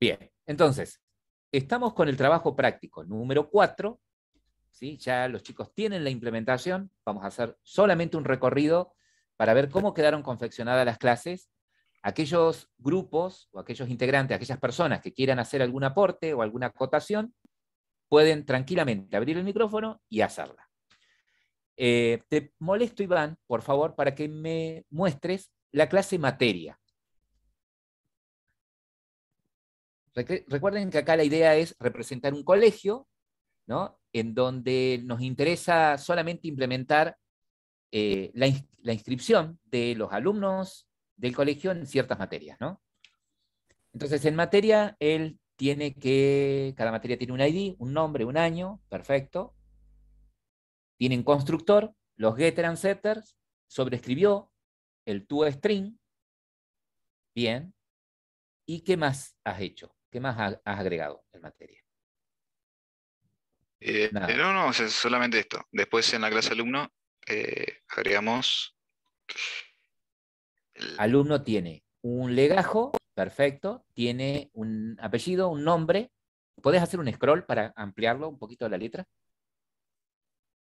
Bien, entonces, estamos con el trabajo práctico número 4. ¿sí? Ya los chicos tienen la implementación. Vamos a hacer solamente un recorrido para ver cómo quedaron confeccionadas las clases. Aquellos grupos o aquellos integrantes, aquellas personas que quieran hacer algún aporte o alguna acotación, pueden tranquilamente abrir el micrófono y hacerla. Eh, te molesto, Iván, por favor, para que me muestres la clase materia. Recuerden que acá la idea es representar un colegio, ¿no? En donde nos interesa solamente implementar eh, la, inscripción de los alumnos del colegio en ciertas materias, ¿no? Entonces, en materia, él tiene que, cada materia tiene un ID, un nombre, un año, perfecto. Tienen constructor, los getter and setters, sobrescribió el string. bien. ¿Y qué más has hecho? más has agregado en materia? pero eh, no, solamente esto. Después en la clase alumno eh, agregamos... Alumno tiene un legajo, perfecto, tiene un apellido, un nombre. ¿Podés hacer un scroll para ampliarlo un poquito la letra?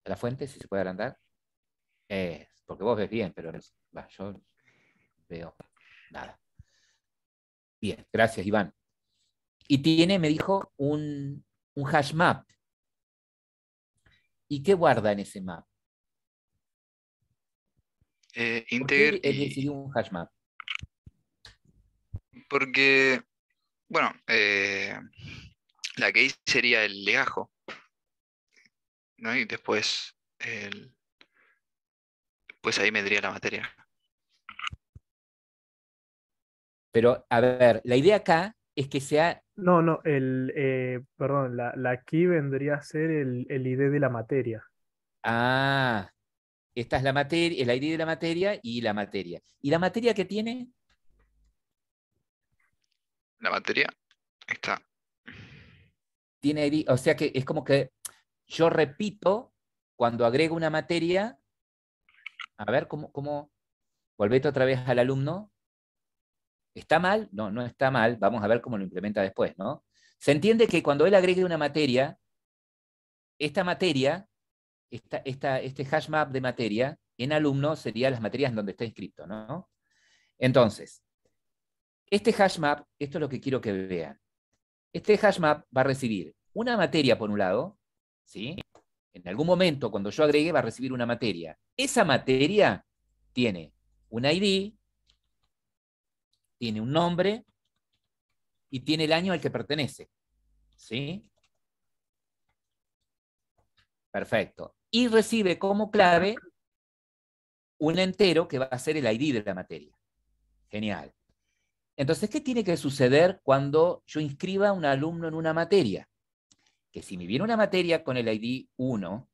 La fuente, si se puede agrandar. Eh, porque vos ves bien, pero yo veo nada. Bien, gracias Iván y tiene, me dijo, un, hash map. ¿Y qué guarda en ese map? Eh, integer un hash map? Porque, bueno, eh, la la key sería el legajo. ¿no? Y después, el, pues ahí me diría la materia. Pero, a ver, la idea acá es que sea... No, no, el, eh, perdón, la, la vendría a ser el, ID de la materia. Ah, esta es la materia, el ID de la materia y la materia. ¿Y la materia que tiene? La materia está. Tiene o sea que es como que yo repito cuando agrego una materia. A ver, ¿cómo? cómo volvete otra vez al alumno. ¿Está mal? No, no está mal. Vamos a ver cómo lo implementa después, ¿no? Se entiende que cuando él agregue una materia, esta materia, esta, este hash map de materia, en alumno sería las materias en donde está inscrito, ¿no? Entonces, este hash map, esto es lo que quiero que vean. Este hash map va a recibir una materia por un lado, ¿sí? En algún momento, cuando yo agregue, va a recibir una materia. Esa materia tiene un ID, tiene un nombre y tiene el año al que pertenece. ¿Sí? Perfecto. Y recibe como clave un entero que va a ser el ID de la materia. Genial. Entonces, ¿qué tiene que suceder cuando yo inscriba a un alumno en una materia? Que si me viene una materia con el ID 1,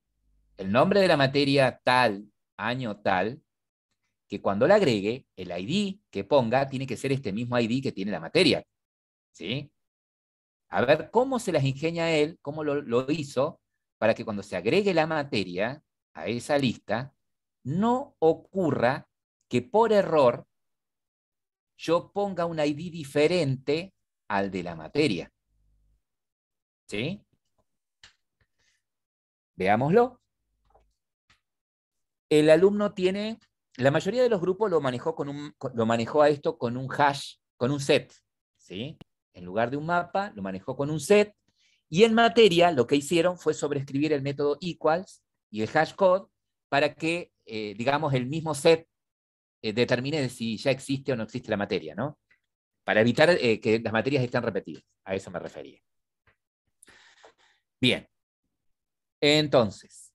el nombre de la materia tal, año tal, que cuando la agregue, el ID que ponga tiene que ser este mismo ID que tiene la materia. ¿Sí? A ver cómo se las ingenia él, cómo lo, lo hizo, para que cuando se agregue la materia a esa lista, no ocurra que por error yo ponga un ID diferente al de la materia. ¿Sí? Veámoslo. El alumno tiene la mayoría de los grupos lo manejó, con un, lo manejó a esto con un hash, con un set, ¿sí? En lugar de un mapa, lo manejó con un set, y en materia lo que hicieron fue sobreescribir el método equals y el hash code para que, eh, digamos, el mismo set eh, determine si ya existe o no existe la materia, ¿no? Para evitar eh, que las materias estén repetidas, a eso me refería. Bien, entonces,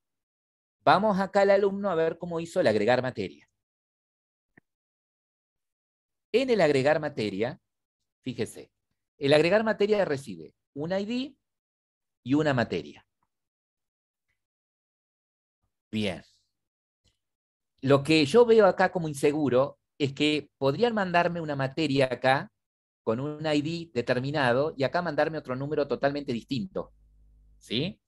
vamos acá al alumno a ver cómo hizo el agregar materia. En el agregar materia, fíjese, el agregar materia recibe un ID y una materia. Bien. Lo que yo veo acá como inseguro es que podrían mandarme una materia acá con un ID determinado y acá mandarme otro número totalmente distinto. ¿Sí?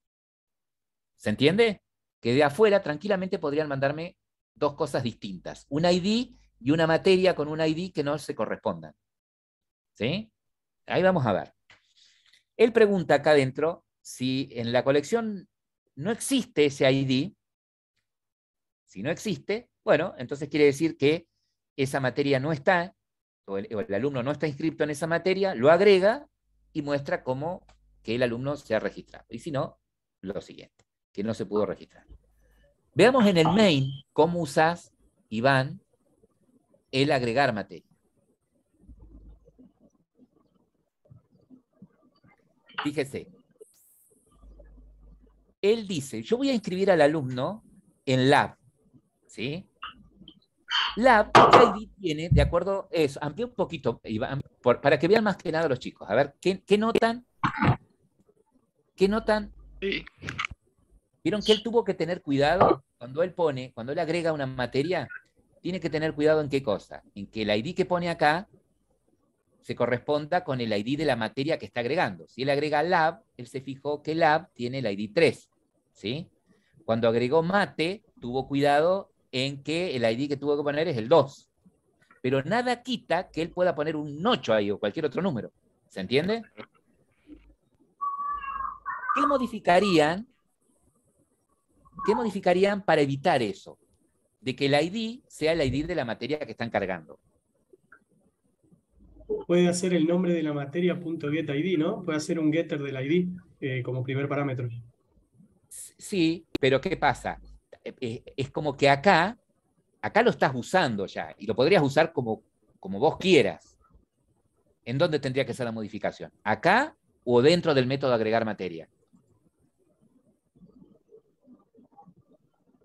¿Se entiende? Que de afuera tranquilamente podrían mandarme dos cosas distintas. Un ID y una materia con un ID que no se corresponda. ¿Sí? Ahí vamos a ver. Él pregunta acá adentro si en la colección no existe ese ID. Si no existe, bueno, entonces quiere decir que esa materia no está, o el, alumno no está inscrito en esa materia, lo agrega y muestra cómo que el alumno se ha registrado. Y si no, lo siguiente, que no se pudo registrar. Veamos en el ah. main cómo usas, Iván, el agregar materia. Fíjese, él dice, yo voy a inscribir al alumno en Lab, ¿sí? Lab, ID tiene, de acuerdo, eso, Amplio un poquito, para que vean más que nada los chicos, a ver, ¿qué, notan? ¿Qué notan? ¿Vieron que él tuvo que tener cuidado cuando él pone, cuando él agrega una materia, tiene que tener cuidado en qué cosa, en que el ID que pone acá se corresponda con el ID de la materia que está agregando. Si él agrega lab, él se fijó que lab tiene el ID 3, ¿sí? Cuando agregó mate, tuvo cuidado en que el ID que tuvo que poner es el 2. Pero nada quita que él pueda poner un 8 ahí o cualquier otro número. ¿Se entiende? ¿Qué modificarían? ¿Qué modificarían para evitar eso? de que el ID sea el ID de la materia que están cargando. Puede hacer el nombre de la materia ¿no? Puede hacer un getter del ID eh, como primer parámetro. Sí, pero ¿qué pasa? Eh, eh, es como que acá, acá lo estás usando ya, y lo podrías usar como, como vos quieras. ¿En dónde tendría que ser la modificación? ¿Acá o dentro del método agregar materia?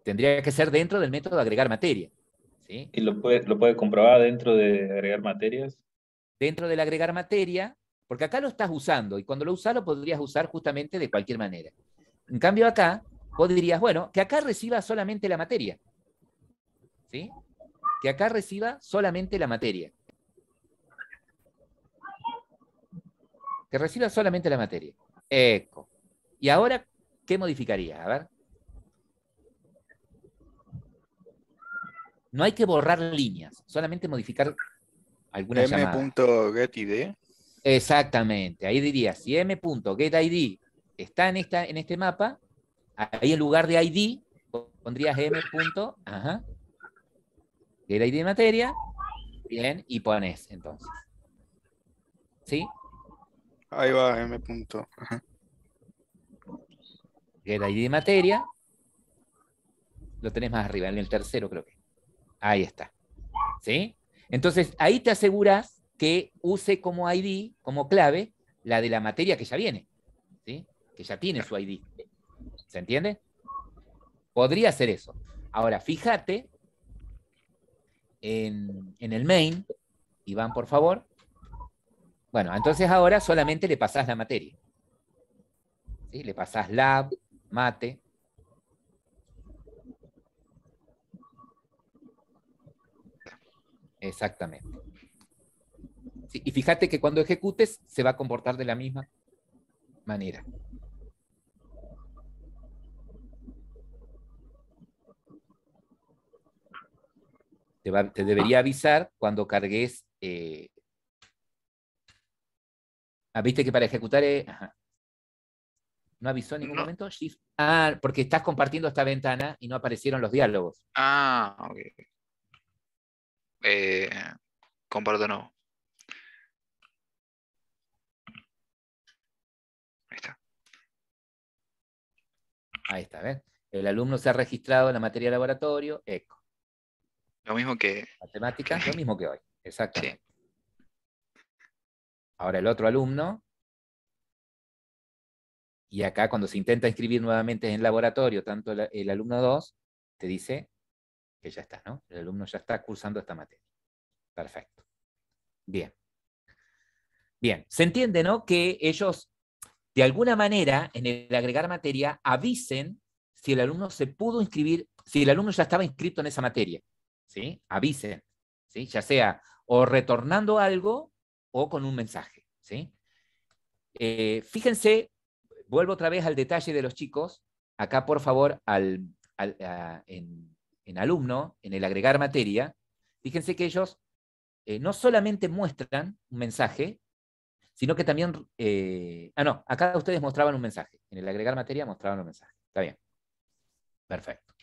tendría que ser dentro del método de agregar materia. ¿sí? ¿Y lo puede, lo puede comprobar dentro de agregar materias? Dentro del agregar materia, porque acá lo estás usando y cuando lo usas lo podrías usar justamente de cualquier manera. En cambio acá, vos dirías, bueno, que acá reciba solamente la materia. ¿Sí? Que acá reciba solamente la materia. Que reciba solamente la materia. Eco. Y ahora, ¿qué modificaría? A ver. No hay que borrar líneas, solamente modificar alguna M.getID. Exactamente, ahí diría, si M.getID está en, esta, en este mapa, ahí en lugar de ID pondrías M. de materia, bien, y pones entonces. ¿Sí? Ahí va M. Ajá. Get materia, lo tenés más arriba, en el tercero creo que. Ahí está. ¿Sí? Entonces, ahí te aseguras que use como ID, como clave, la de la materia que ya viene, ¿sí? que ya tiene su ID. ¿Se entiende? Podría ser eso. Ahora, fíjate en, el main, Iván, por favor. Bueno, entonces ahora solamente le pasás la materia. ¿Sí? Le pasás lab, mate, Exactamente. y fíjate que cuando ejecutes se va a comportar de la misma manera. Te, debería ah. avisar cuando cargues. Eh, ah, viste que para ejecutar. Eh, ¿No avisó en ningún momento? Ah, porque estás compartiendo esta ventana y no aparecieron los diálogos. Ah, ok. Eh, comparto comparto nuevo. Ahí está. Ahí está, El alumno se ha registrado en la materia laboratorio, ECO. Lo mismo que... Matemáticas, lo mismo que hoy, exacto Ahora el otro alumno y acá cuando se intenta inscribir nuevamente en laboratorio, tanto el alumno 2, te dice que ya está, ¿no? El alumno ya está cursando esta materia. Perfecto. Bien. Bien, se entiende, ¿no? Que ellos, de alguna manera, en el agregar materia, avisen si el alumno se pudo inscribir, si el alumno ya estaba inscrito en esa materia, ¿sí? Avisen, ¿sí? Ya sea o retornando algo o con un mensaje, ¿sí? Eh, fíjense, vuelvo otra vez al detalle de los chicos, acá por favor, al, en, en alumno, en el agregar materia, fíjense que ellos eh, no solamente muestran un mensaje, sino que también... Eh, ah, no, acá ustedes mostraban un mensaje. En el agregar materia mostraban un mensaje. Está bien. Perfecto.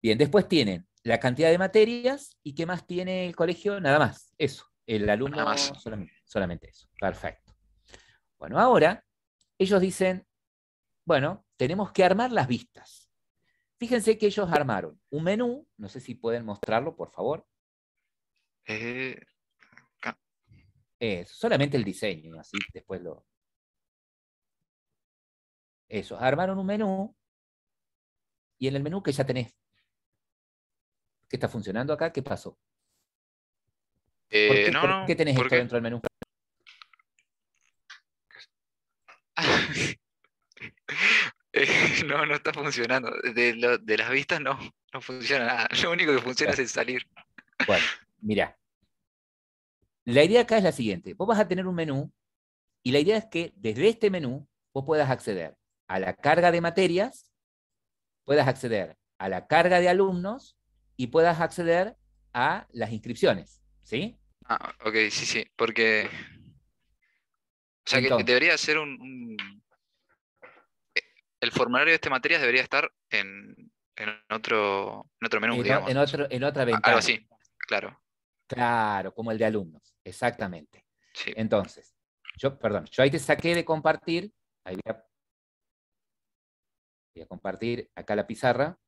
Bien, después tienen la cantidad de materias y qué más tiene el colegio, nada más. Eso, el alumno nada más. solamente eso. Perfecto. Bueno, ahora ellos dicen, bueno, tenemos que armar las vistas. Fíjense que ellos armaron un menú, no sé si pueden mostrarlo, por favor. Eh, solamente el diseño, así después lo... Eso, armaron un menú y en el menú que ya tenés, que está funcionando acá, ¿qué pasó? Eh, qué, tenés esto dentro del menú? no, no está funcionando. De, las vistas no, no funciona nada. Lo único que funciona es salir. Bueno, mira. La idea acá es la siguiente. Vos vas a tener un menú y la idea es que desde este menú vos puedas acceder a la carga de materias, puedas acceder a la carga de alumnos y puedas acceder a las inscripciones. ¿Sí? Ah, ok, sí, sí. Porque. O sea, que debería ser un el formulario de este materia debería estar en, otro, menú, en, digamos. En, otra ventana. Claro, sí, claro. Claro, como el de alumnos, exactamente. Entonces, yo, perdón, yo ahí te saqué de compartir, ahí voy a, compartir acá la pizarra.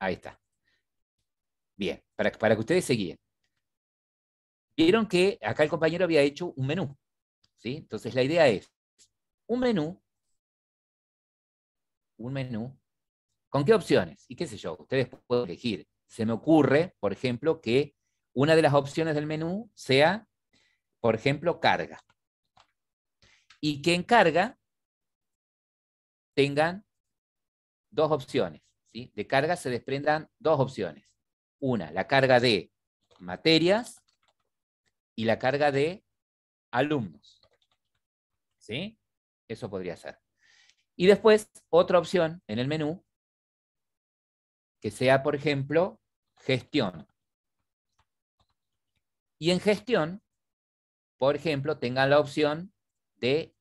Ahí está. Bien, para, para que ustedes se Vieron que acá el compañero había hecho un menú, ¿sí? Entonces la idea es, un menú un menú con qué opciones y qué sé yo, ustedes pueden elegir. Se me ocurre, por ejemplo, que una de las opciones del menú sea, por ejemplo, carga. Y que en carga tengan dos opciones. ¿sí? De carga se desprendan dos opciones. Una, la carga de materias y la carga de alumnos. ¿Sí? Eso podría ser. Y después, otra opción en el menú, que sea, por ejemplo, gestión. Y en gestión, por ejemplo, tengan la opción de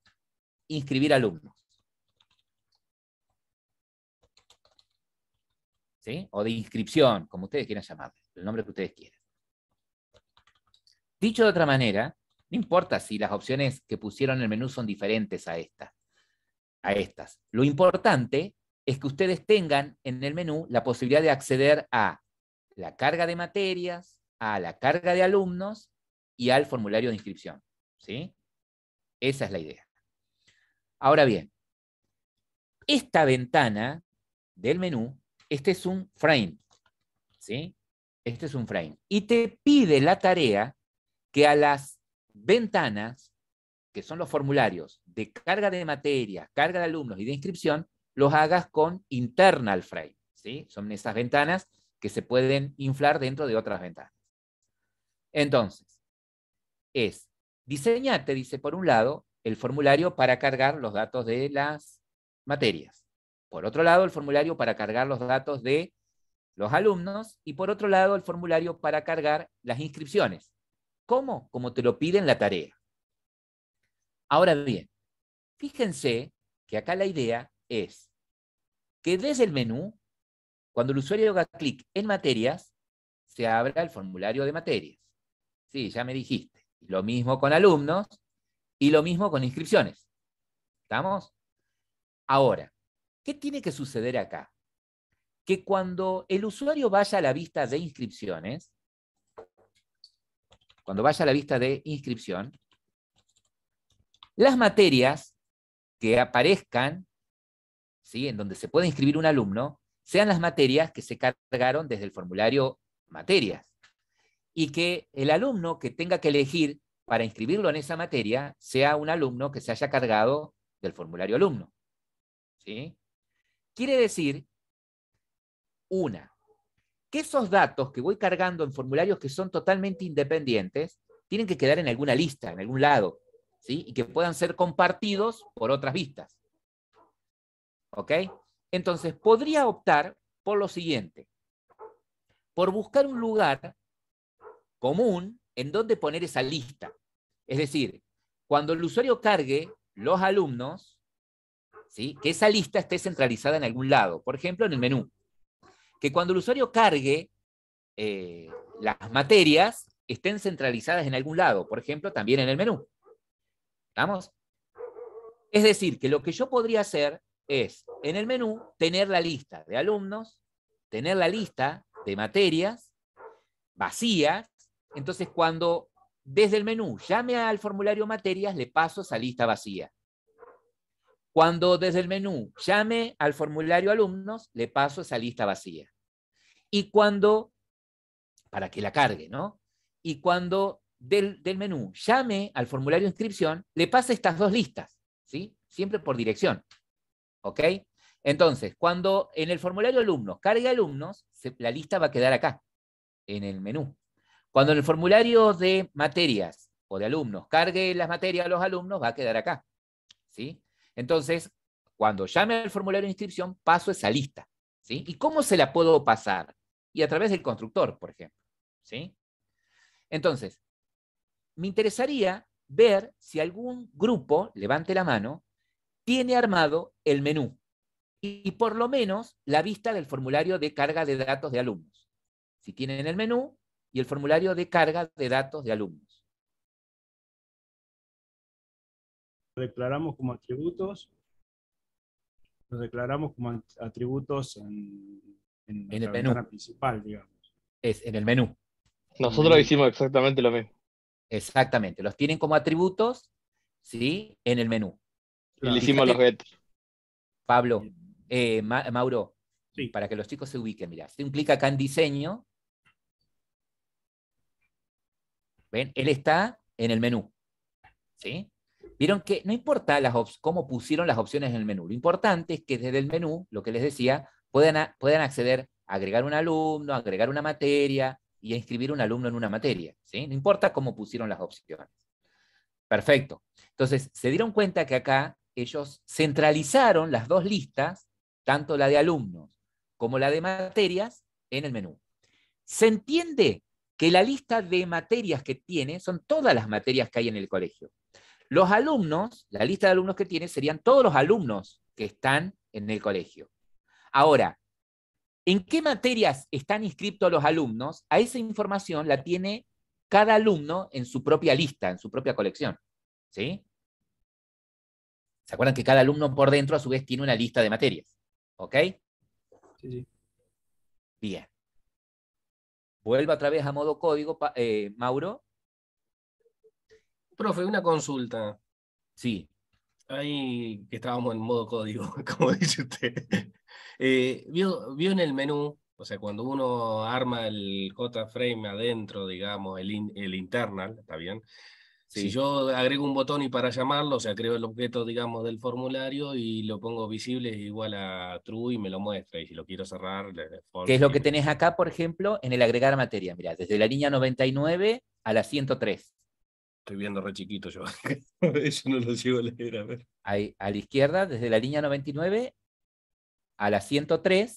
inscribir alumnos. O de inscripción, como ustedes quieran llamarle, el nombre que ustedes quieran. Dicho de otra manera, no importa si las opciones que pusieron en el menú son diferentes a esta a estas. Lo importante es que ustedes tengan en el menú la posibilidad de acceder a la carga de materias, a la carga de alumnos y al formulario de inscripción. ¿sí? Esa es la idea. Ahora bien, esta ventana del menú, este es un frame. ¿sí? Este es un frame. Y te pide la tarea que a las ventanas son los formularios de carga de materia, carga de alumnos y de inscripción, los hagas con internal frame. Son esas ventanas que se pueden inflar dentro de otras ventanas. Entonces, es diseñate, dice por un lado, el formulario para cargar los datos de las materias. Por otro lado, el formulario para cargar los datos de los alumnos y por otro lado, el formulario para cargar las inscripciones. ¿Cómo? Como te lo piden la tarea. Ahora bien, fíjense que acá la idea es que desde el menú, cuando el usuario haga clic en materias, se abra el formulario de materias. Sí, ya me dijiste. Lo mismo con alumnos y lo mismo con inscripciones. ¿Estamos? Ahora, ¿qué tiene que suceder acá? Que cuando el usuario vaya a la vista de inscripciones, cuando vaya a la vista de inscripción, las materias que aparezcan, ¿sí? en donde se puede inscribir un alumno, sean las materias que se cargaron desde el formulario materias. Y que el alumno que tenga que elegir para inscribirlo en esa materia sea un alumno que se haya cargado del formulario alumno. ¿Sí? Quiere decir, una, que esos datos que voy cargando en formularios que son totalmente independientes tienen que quedar en alguna lista, en algún lado. Y que puedan ser compartidos por otras vistas. ¿Ok? Entonces, podría optar por lo siguiente, por buscar un lugar común en donde poner esa lista. Es decir, cuando el usuario cargue los alumnos, ¿sí? que esa lista esté centralizada en algún lado, por ejemplo, en el menú. Que cuando el usuario cargue eh, las materias, estén centralizadas en algún lado, por ejemplo, también en el menú. ¿Vamos? Es decir, que lo que yo podría hacer es, en el menú, tener la lista de alumnos, tener la lista de materias vacías. Entonces, cuando desde el menú llame al formulario materias, le paso esa lista vacía. Cuando desde el menú llame al formulario alumnos, le paso esa lista vacía. Y cuando, para que la cargue, ¿no? Y cuando del, menú llame al formulario de inscripción, le pasa estas dos listas, ¿sí? Siempre por dirección. ¿Ok? Entonces, cuando en el formulario alumnos cargue alumnos, la lista va a quedar acá, en el menú. Cuando en el formulario de materias o de alumnos cargue las materias a los alumnos, va a quedar acá. ¿Sí? Entonces, cuando llame al formulario de inscripción, paso esa lista. ¿Sí? ¿Y cómo se la puedo pasar? Y a través del constructor, por ejemplo. ¿Sí? Entonces, me interesaría ver si algún grupo, levante la mano, tiene armado el menú y por lo menos la vista del formulario de carga de datos de alumnos. Si tienen el menú y el formulario de carga de datos de alumnos. Lo declaramos como atributos. Lo declaramos como atributos en, en, en el menú principal, digamos. Es en el menú. Nosotros hicimos exactamente lo mismo. Exactamente, los tienen como atributos, ¿sí? En el menú. Le hicimos los retos. Pablo, eh, Mauro, para que los chicos se ubiquen, mira, si un clic acá en diseño, ¿ven? Él está en el menú, ¿sí? Vieron que no importa las cómo pusieron las opciones en el menú, lo importante es que desde el menú, lo que les decía, puedan, puedan acceder a agregar un alumno, agregar una materia, y a inscribir un alumno en una materia. No importa cómo pusieron las opciones. Perfecto. Entonces, se dieron cuenta que acá ellos centralizaron las dos listas, tanto la de alumnos como la de materias, en el menú. Se entiende que la lista de materias que tiene son todas las materias que hay en el colegio. Los alumnos, la lista de alumnos que tiene serían todos los alumnos que están en el colegio. Ahora, en qué materias están inscritos los alumnos, a esa información la tiene cada alumno en su propia lista, en su propia colección. ¿Sí? ¿Se acuerdan que cada alumno por dentro a su vez tiene una lista de materias? ¿Ok? Sí, sí. Bien. Vuelvo otra vez a modo código, eh, Mauro. Profe, una consulta. Sí. Ahí que estábamos en modo código, como dice usted. Eh, vio, vio, en el menú, o sea, cuando uno arma el JFrame adentro, digamos, el, el internal, ¿está bien? Si yo agrego un botón y para llamarlo, o sea, creo el objeto, digamos, del formulario y lo pongo visible es igual a true y me lo muestra. Y si lo quiero cerrar, ¿qué es lo que tenés acá, por ejemplo, en el agregar materia? mira desde la línea 99 a la 103. Estoy viendo re chiquito yo. Eso no lo sigo a leer, ver. Ahí, a la izquierda, desde la línea 99 a la 103.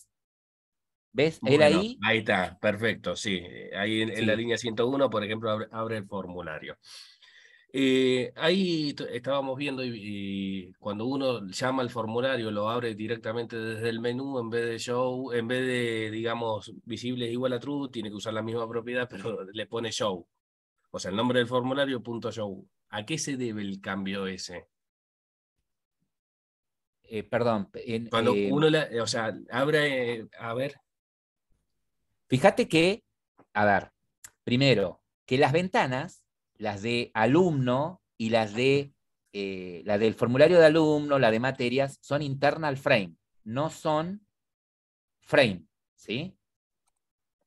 ¿Ves? ahí. Ahí está, perfecto, sí. Ahí en, la línea 101, por ejemplo, abre, el formulario. Eh, ahí estábamos viendo y, cuando uno llama al formulario lo abre directamente desde el menú en vez de show, en vez de digamos visible igual a true, tiene que usar la misma propiedad, pero le pone show. O sea, el nombre del formulario punto show. ¿A qué se debe el cambio ese? Eh, perdón. Cuando eh, uno, la, o sea, abre, a ver. Fíjate que, a ver, primero, que las ventanas, las de alumno y las de, eh, la del formulario de alumno, la de materias, son internal frame, no son frame, ¿sí?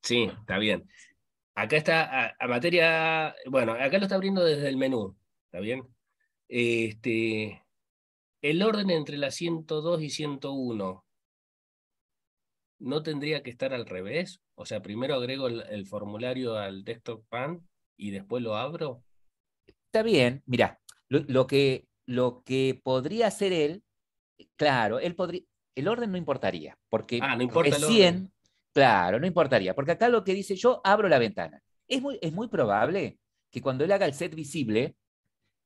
Sí, está bien. Acá está a, a materia, bueno, acá lo está abriendo desde el menú, ¿está bien? Este, el orden entre la 102 y 101 no tendría que estar al revés. O sea, primero agrego el, formulario al desktop pan y después lo abro. Está bien, mira, lo, que, lo que podría hacer él, claro, él podría, el orden no importaría, porque ah, no importa claro, no importaría, porque acá lo que dice yo abro la ventana. Es muy, es muy probable que cuando él haga el set visible,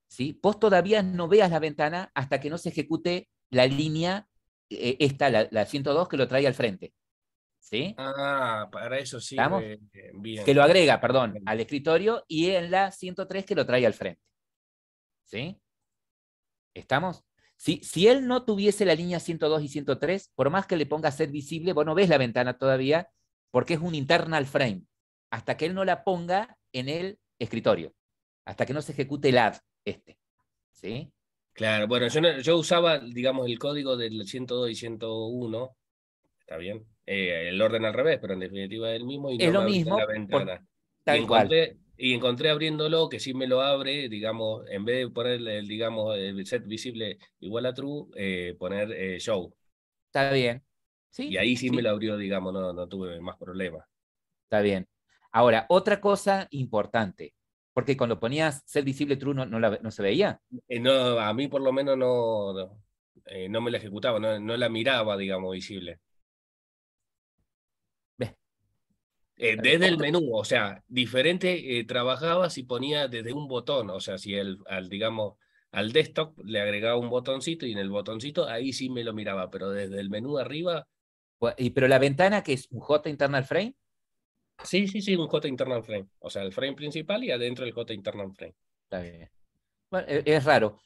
¿sí? vos todavía no veas la ventana hasta que no se ejecute la línea, eh, esta, la, 102, que lo trae al frente. ¿Sí? Ah, para eso sí. Que lo agrega, perdón, al escritorio y en la 103 que lo trae al frente. ¿Sí? ¿Estamos? Si, si, él no tuviese la línea 102 y 103, por más que le ponga a ser visible, vos no ves la ventana todavía porque es un internal frame, hasta que él no la ponga en el escritorio, hasta que no se ejecute el ad este. ¿Sí? Claro, bueno, yo, yo usaba, digamos, el código del 102 y 101, está bien, eh, el orden al revés, pero en definitiva es el mismo. Y es lo mismo. y, encontré, abriéndolo que sí me lo abre, digamos, en vez de poner el, digamos, el set visible igual a true, eh, poner eh, show. Está bien. ¿Sí? Y ahí sí, me lo abrió, digamos, no, no tuve más problemas. Está bien. Ahora, otra cosa importante. Porque cuando ponías ser visible true no, no, se veía. Eh, no, a mí por lo menos no, eh, me la ejecutaba, no, la miraba, digamos, visible. Eh, desde el menú, o sea, diferente eh, trabajaba si ponía desde un botón, o sea, si el, al, digamos, al desktop le agregaba un botoncito y en el botoncito ahí sí me lo miraba, pero desde el menú arriba. Pues, y, pero la ventana que es un J internal frame, Sí, sí, sí, un J internal frame. O sea, el frame principal y adentro el J internal frame. Está bien. Bueno, e, es raro.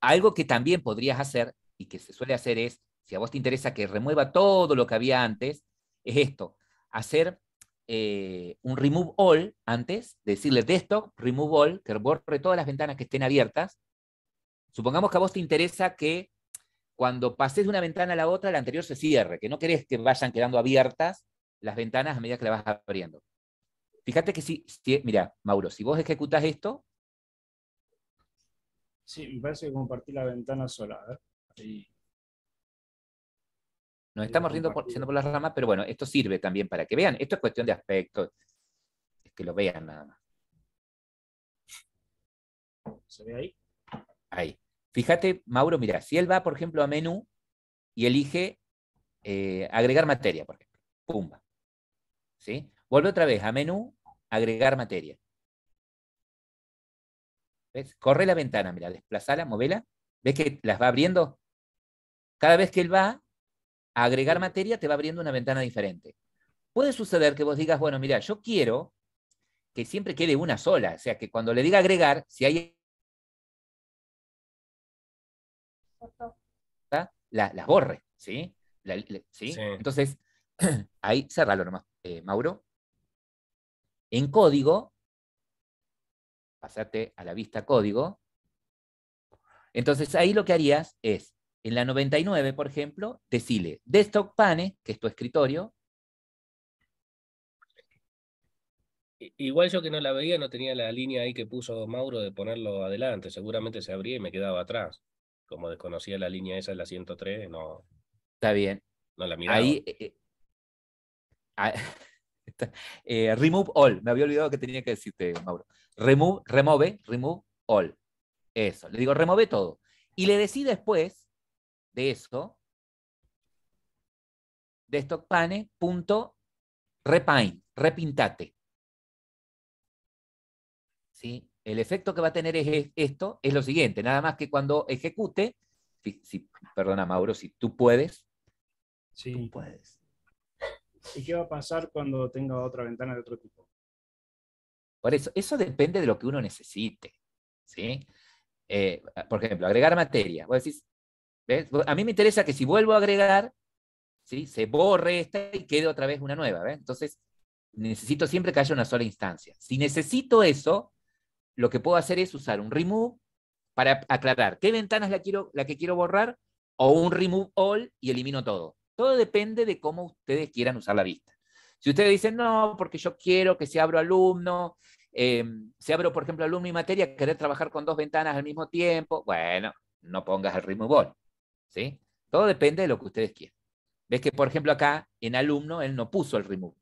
Algo que también podrías hacer y que se suele hacer es, si a vos te interesa que remueva todo lo que había antes, es esto, hacer eh, un remove all antes, decirle desktop, remove all, que borre todas las ventanas que estén abiertas. Supongamos que a vos te interesa que cuando pases de una ventana a la otra, la anterior se cierre, que no querés que vayan quedando abiertas las ventanas a medida que la vas abriendo. Fíjate que si, mira, Mauro, si vos ejecutas esto. Sí, me parece que compartí la ventana sola. Nos estamos riendo por, por las ramas, pero bueno, esto sirve también para que vean. Esto es cuestión de aspecto. Es que lo vean nada más. ¿Se ve ahí? Ahí. Fíjate, Mauro, mira, si él va, por ejemplo, a menú y elige eh, agregar materia, por ejemplo. Pumba. ¿sí? Vuelve otra vez a menú, agregar materia. ¿Ves? Corre la ventana, mira, desplazala, movela. ¿Ves que las va abriendo? Cada vez que él va a agregar materia, te va abriendo una ventana diferente. Puede suceder que vos digas, bueno, mira, yo quiero que siempre quede una sola. O sea, que cuando le diga agregar, si hay... ¿Ah? La, las borre, ¿sí? ¿sí? Entonces, Ahí, cerralo nomás, eh, Mauro. En código, pasate a la vista código. Entonces ahí lo que harías es, en la 99, por ejemplo, decirle desktop pane, que es tu escritorio. Igual yo que no la veía, no tenía la línea ahí que puso Mauro de ponerlo adelante. Seguramente se abría y me quedaba atrás. Como desconocía la línea esa, de la 103, no. Está bien. No la miraba. Ahí, eh, eh, Ah, eh, remove all. Me había olvidado que tenía que decirte, Mauro. Remove, remove, remove all. Eso. Le digo, remove todo. Y le decí después de eso, de repaint, repintate. ¿Sí? El efecto que va a tener es esto es lo siguiente, nada más que cuando ejecute, si, perdona Mauro, si tú puedes, sí. tú puedes. ¿Y qué va a pasar cuando tenga otra ventana de otro tipo? Por eso, eso depende de lo que uno necesite. Eh, por ejemplo, agregar materia. A mí me interesa que si vuelvo a agregar, ¿sí? se borre esta y quede otra vez una nueva. Entonces, necesito siempre que haya una sola instancia. Si necesito eso, lo que puedo hacer es usar un remove para aclarar qué ventanas la, quiero, la que quiero borrar o un remove all y elimino todo. Todo depende de cómo ustedes quieran usar la vista. Si ustedes dicen, no, porque yo quiero que se abra alumno, se em, si abro, por ejemplo, alumno y materia, querer trabajar con dos ventanas al mismo tiempo, bueno, no pongas el remove all. ¿sí? Todo depende de lo que ustedes quieran. Ves que, por ejemplo, acá en alumno él no puso el remove.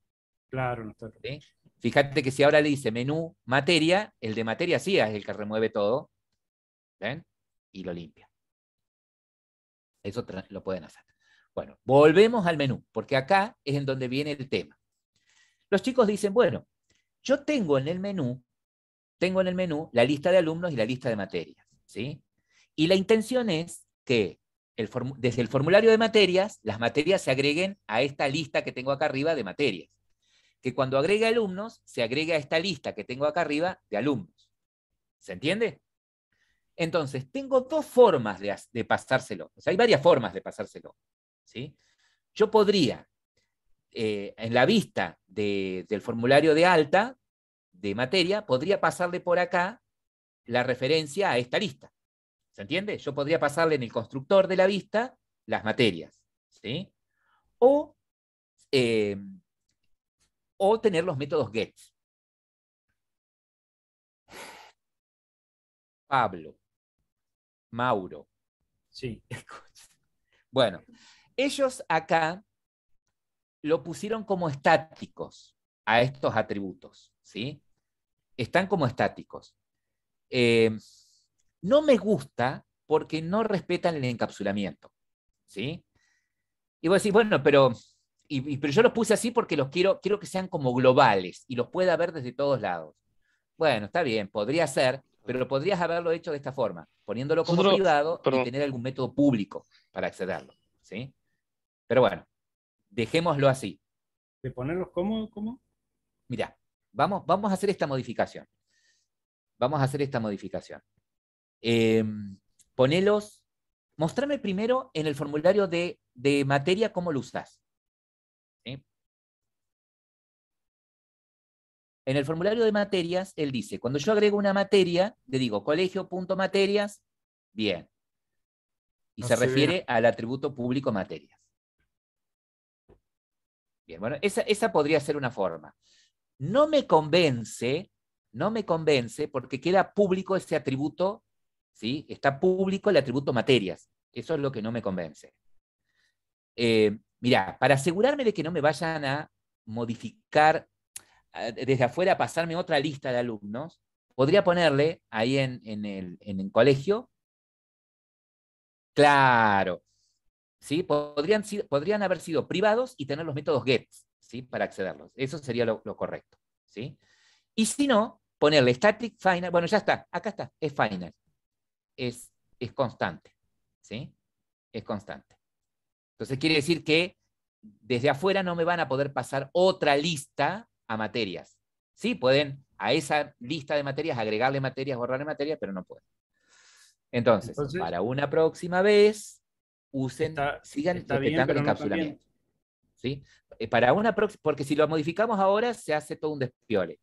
Claro, no está. Fíjate que si ahora le dice menú materia, el de materia sí es el que remueve todo. ¿Ven? Y lo limpia. Eso lo pueden hacer. Bueno, volvemos al menú, porque acá es en donde viene el tema. Los chicos dicen, bueno, yo tengo en el menú, tengo en el menú la lista de alumnos y la lista de materias, Y la intención es que desde el formulario de materias, las materias se agreguen a esta lista que tengo acá arriba de materias. Que cuando agregue alumnos, se agregue a esta lista que tengo acá arriba de alumnos. ¿Se entiende? Entonces, tengo dos formas de, de pasárselo. O sea, hay varias formas de pasárselo. Yo podría, eh, en la vista del formulario de alta de materia, podría pasarle por acá la referencia a esta lista. ¿Se entiende? Yo podría pasarle en el constructor de la vista las materias. ¿sí? O, eh, o tener los métodos get. Pablo, Mauro. Sí. Bueno, ellos acá lo pusieron como estáticos a estos atributos, ¿sí? Están como estáticos. Eh, no me gusta porque no respetan el encapsulamiento, ¿sí? Y vos decís, bueno, pero, pero yo los puse así porque los quiero, quiero que sean como globales y los pueda ver desde todos lados. Bueno, está bien, podría ser, pero podrías haberlo hecho de esta forma, poniéndolo como privado y tener algún método público para accederlo, ¿sí? Pero bueno, dejémoslo así. ¿De ponerlos cómo? cómo? Mirá, vamos, vamos a hacer esta modificación. Vamos a hacer esta modificación. Em, ponelos, mostrame primero en el formulario de, materia cómo lo usás. En el formulario de materias, él dice, cuando yo agrego una materia, le digo colegio.materias, bien. Y se refiere al atributo público materia bueno, esa, podría ser una forma. No me convence, no me convence porque queda público ese atributo, ¿sí? Está público el atributo materias. Eso es lo que no me convence. Eh, mirá, mira, para asegurarme de que no me vayan a modificar ah, desde afuera, pasarme otra lista de alumnos, podría ponerle ahí en, el, en el colegio, claro, ¿sí? Podrían, podrían haber sido privados y tener los métodos GET, ¿sí? Para accederlos. Eso sería lo, correcto, ¿sí? Y si no, ponerle static final, bueno, ya está, acá está, es final. Es, es constante, ¿sí? Es constante. Entonces quiere decir que desde afuera no me van a poder pasar otra lista a materias. Sí, pueden a esa lista de materias agregarle materias, borrarle materias, pero no pueden. Entonces, para una próxima vez, usen, sigan el encapsulamiento. ¿sí? Eh, para una porque si lo modificamos ahora se hace todo un despiole.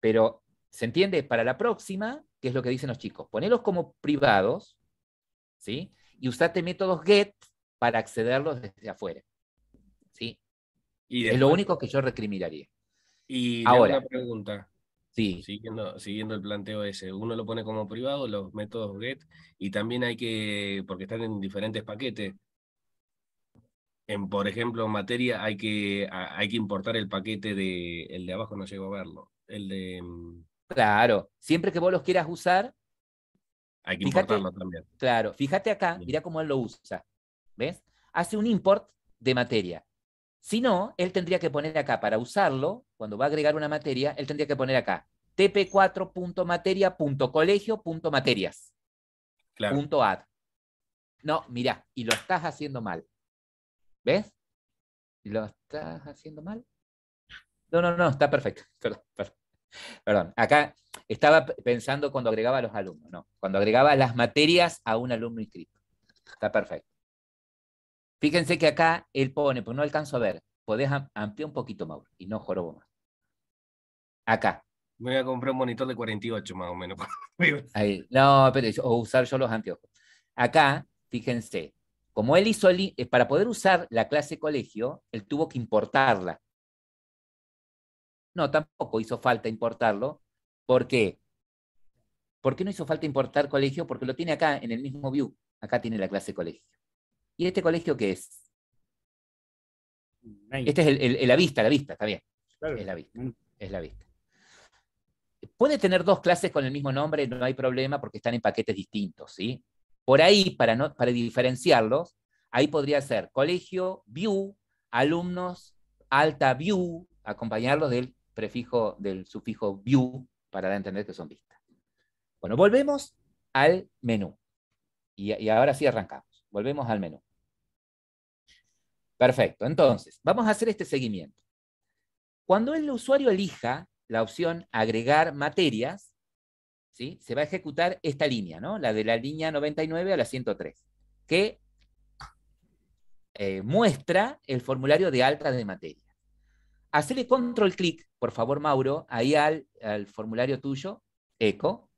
Pero, ¿se entiende? Para la próxima, qué es lo que dicen los chicos, ponelos como privados, ¿sí? Y usate métodos GET para accederlos desde afuera. ¿Sí? Y es lo único que yo recriminaría. Y ahora, pregunta. Sí. Siguiendo, siguiendo el planteo ese, uno lo pone como privado, los métodos GET, y también hay que, porque están en diferentes paquetes. En, por ejemplo, en materia hay que, hay que importar el paquete de, el de abajo no llego a verlo, el de... Mm, claro, siempre que vos los quieras usar... Hay que importarlo también. Claro, fíjate acá, mira cómo él lo usa, ¿ves? Hace un import de materia. Si no, él tendría que poner acá, para usarlo, cuando va a agregar una materia, él tendría que poner acá, tp4.materia.colegio.materias. No, mirá, y lo estás haciendo mal. ¿Ves? ¿Lo estás haciendo mal? No, no, no, está perfecto. Perdón, perdón. Acá estaba pensando cuando agregaba a los alumnos, no, cuando agregaba las materias a un alumno inscrito. Está perfecto. Fíjense que acá él pone, pues no alcanzo a ver, podés ampliar un poquito, Mauro, y no jorobo más. Acá. voy a comprar un monitor de 48 más o menos. Ahí. No, pero, o usar yo los anteojos. Acá, fíjense, como él hizo, eh, para poder usar la clase colegio, él tuvo que importarla. No, tampoco hizo falta importarlo. ¿Por qué? ¿Por qué no hizo falta importar colegio? Porque lo tiene acá en el mismo view. Acá tiene la clase colegio. ¿Y este colegio qué es? Este es el, la vista, la vista, está bien. Es la vista. Puede tener dos clases con el mismo nombre, no hay problema porque están en paquetes distintos, ¿sí? Por ahí, para, no, para diferenciarlos, ahí podría ser colegio, view, alumnos, alta view, acompañarlos del prefijo, del sufijo view, para dar a entender que son vistas. Bueno, volvemos al menú. y ahora sí arrancamos. Volvemos al menú. Perfecto, entonces, vamos a hacer este seguimiento. Cuando el usuario elija la opción agregar materias, ¿sí? se va a ejecutar esta línea, ¿no? la de la línea 99 a la 103, que eh, muestra el formulario de alta de materia. Hacele control clic, por favor, Mauro, ahí al, formulario tuyo, eco,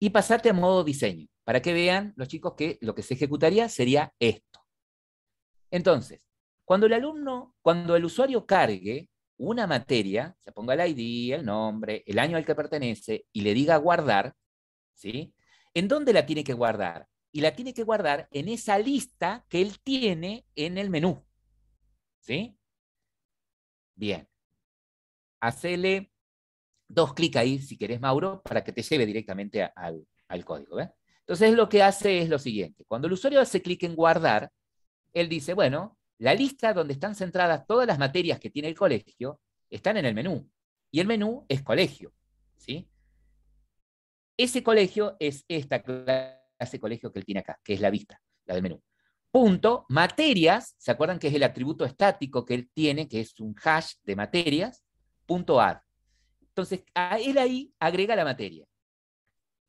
y pasate a modo diseño, para que vean los chicos que lo que se ejecutaría sería esto. Entonces, cuando el alumno, cuando el usuario cargue una materia, se ponga el ID, el nombre, el año al que pertenece y le diga guardar, ¿sí? ¿En dónde la tiene que guardar? Y la tiene que guardar en esa lista que él tiene en el menú. ¿Sí? Bien. Hacele dos clics ahí, si querés, Mauro, para que te lleve directamente al, código. Entonces, lo que hace es lo siguiente. Cuando el usuario hace clic en guardar, él dice, bueno, la lista donde están centradas todas las materias que tiene el colegio están en el menú. Y el menú es colegio. ¿sí? Ese colegio es esta clase colegio que él tiene acá, que es la vista, la del menú. Punto, materias, ¿se acuerdan que es el atributo estático que él tiene, que es un hash de materias? Punto add. Entonces, él ahí agrega la materia.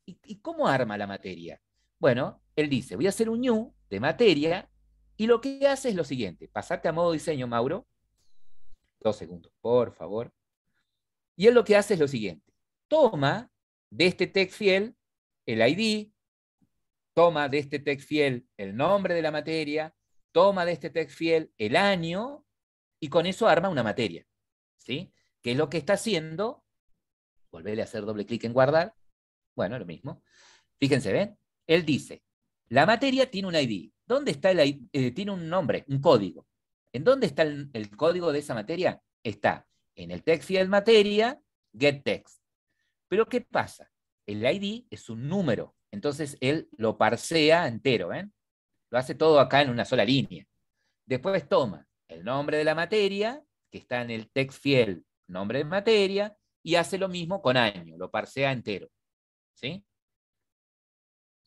¿Y, ¿Y cómo arma la materia? Bueno, él dice, voy a hacer un new de materia y lo que hace es lo siguiente, pasate a modo diseño, Mauro. Dos segundos, por favor. Y él lo que hace es lo siguiente, toma de este text fiel el ID, toma de este text fiel el nombre de la materia, toma de este text fiel el año y con eso arma una materia. ¿Sí? ¿Qué es lo que está haciendo? Volverle a hacer doble clic en guardar. Bueno, lo mismo. Fíjense, ¿ven? Él dice, la materia tiene un ID. ¿Dónde está el, ID? Eh, tiene un nombre, un código. ¿En dónde está el, código de esa materia? Está en el text field materia, get text. Pero ¿qué pasa? El ID es un número, entonces él lo parsea entero, lo hace todo acá en una sola línea. Después toma el nombre de la materia, que está en el text field, nombre de materia, y hace lo mismo con año, lo parsea entero. ¿Sí?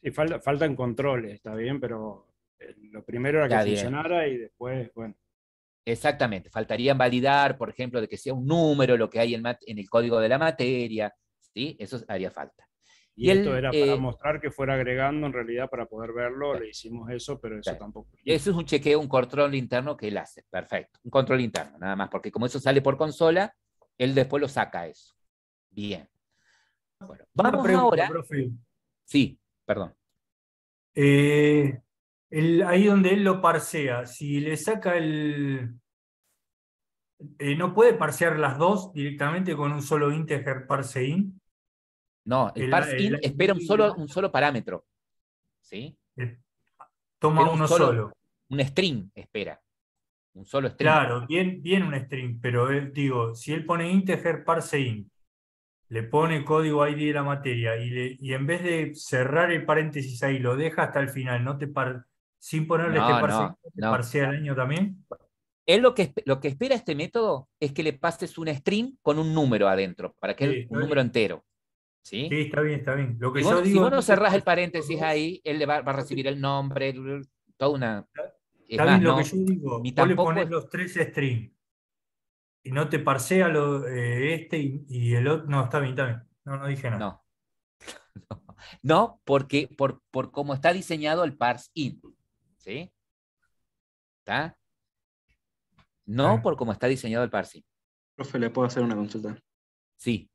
Sí, falta, faltan controles, está bien, pero eh, lo primero era que funcionara y después, bueno. Exactamente, Faltaría validar, por ejemplo, de que sea un número lo que hay en, en el código de la materia, ¿sí? Eso haría falta. Y, esto era para eh, mostrar que fuera agregando, en realidad, para poder verlo, le hicimos eso, pero eso tampoco. Eso es un chequeo, un control interno que él hace, perfecto, un control interno, nada más, porque como eso sale por consola, él después lo saca eso. Bien. Bueno, vamos ahora. Sí, perdón. Eh, ahí donde él lo parsea, si le saca el... Eh, ¿No puede parsear las dos directamente con un solo integer parseIn? No, el, parseIn espera un solo, un solo parámetro. ¿sí? Eh, toma uno solo, Un string espera. Un solo string. Claro, bien, bien un string, pero él, digo, si él pone integer parseIn, le pone código ID de la materia y, y en vez de cerrar el paréntesis ahí, lo deja hasta el final, no te, sin ponerle este, este parcial, año también? Él lo que, lo que espera este método es que le pases un string con un número adentro, para que es un número entero. ¿Sí? está bien, está bien. Lo que si, yo vos, digo, si no cerrás el paréntesis ahí, él le va, a recibir el nombre, toda una... Está bien lo que yo digo, vos le pones los tres strings y no te parsea lo, eh, este y, el otro. No, está bien, está bien. No, no dije nada. No. No, porque por, por cómo está diseñado el parse in. ¿Está? No ah. por cómo está diseñado el parsing. Profe, ¿le puedo hacer una consulta? Sí.